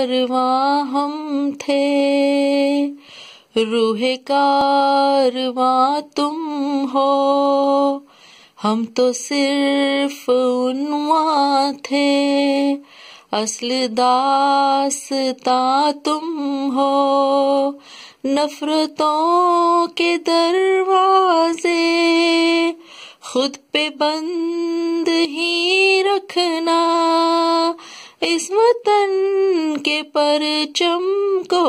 कारवां हम थे रूह कारवा तुम हो हम तो सिर्फ उन थे असल दासता तुम हो नफरतों के दरवाजे खुद पे बंद ही रखना इस वतन के परचम को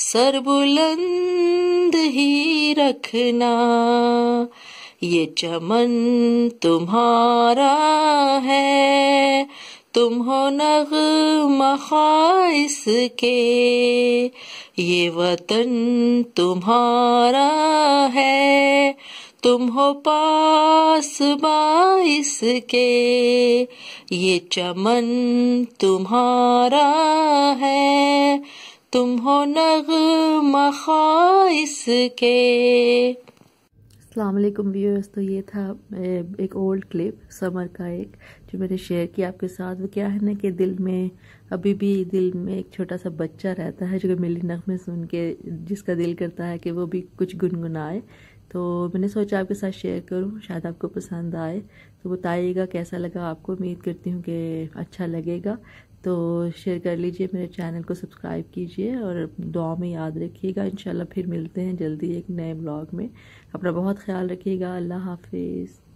सरबुलंद ही रखना ये चमन तुम्हारा है तुम हो नग मखाइस के ये वतन तुम्हारा है तुम हो पास के ये चमन तुम्हारा है तुम हो मखाइस के अल्लाम व्यूअर्स तो ये था एक ओल्ड क्लिप समर का एक जो मैंने शेयर किया आपके साथ वो क्या है ना कि दिल में अभी भी दिल में एक छोटा सा बच्चा रहता है जो कि मिली में सुन के जिसका दिल करता है कि वो भी कुछ गुनगुनाए तो मैंने सोचा आपके साथ शेयर करूं शायद आपको पसंद आए तो बताइएगा कैसा लगा आपको उम्मीद करती हूँ कि अच्छा लगेगा तो शेयर कर लीजिए मेरे चैनल को सब्सक्राइब कीजिए और दुआ में याद रखिएगा इन फिर मिलते हैं जल्दी एक नए ब्लॉग में अपना बहुत ख्याल रखिएगा अल्लाह हाफिज़